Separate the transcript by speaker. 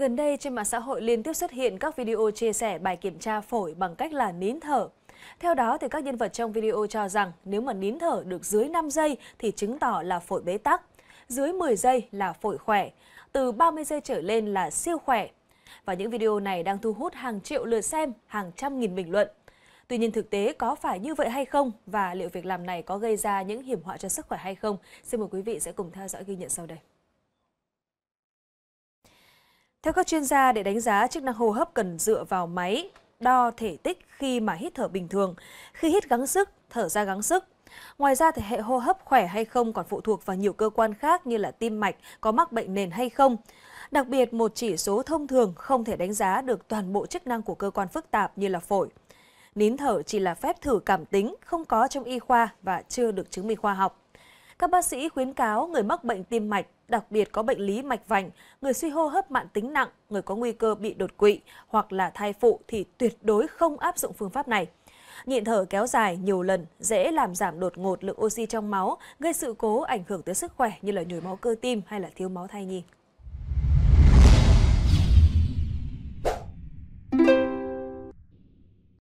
Speaker 1: Gần đây trên mạng xã hội liên tiếp xuất hiện các video chia sẻ bài kiểm tra phổi bằng cách là nín thở. Theo đó thì các nhân vật trong video cho rằng nếu mà nín thở được dưới 5 giây thì chứng tỏ là phổi bế tắc, dưới 10 giây là phổi khỏe, từ 30 giây trở lên là siêu khỏe. Và những video này đang thu hút hàng triệu lượt xem, hàng trăm nghìn bình luận. Tuy nhiên thực tế có phải như vậy hay không và liệu việc làm này có gây ra những hiểm họa cho sức khỏe hay không? Xin mời quý vị sẽ cùng theo dõi ghi nhận sau đây. Theo các chuyên gia, để đánh giá chức năng hô hấp cần dựa vào máy đo thể tích khi mà hít thở bình thường, khi hít gắng sức, thở ra gắng sức. Ngoài ra thì hệ hô hấp khỏe hay không còn phụ thuộc vào nhiều cơ quan khác như là tim mạch có mắc bệnh nền hay không. Đặc biệt một chỉ số thông thường không thể đánh giá được toàn bộ chức năng của cơ quan phức tạp như là phổi. Nín thở chỉ là phép thử cảm tính, không có trong y khoa và chưa được chứng minh khoa học. Các bác sĩ khuyến cáo người mắc bệnh tim mạch, đặc biệt có bệnh lý mạch vành, người suy hô hấp mạng tính nặng, người có nguy cơ bị đột quỵ hoặc là thai phụ thì tuyệt đối không áp dụng phương pháp này. Nhịn thở kéo dài nhiều lần dễ làm giảm đột ngột lượng oxy trong máu, gây sự cố ảnh hưởng tới sức khỏe như là nhồi máu cơ tim hay là thiếu máu thai nhi.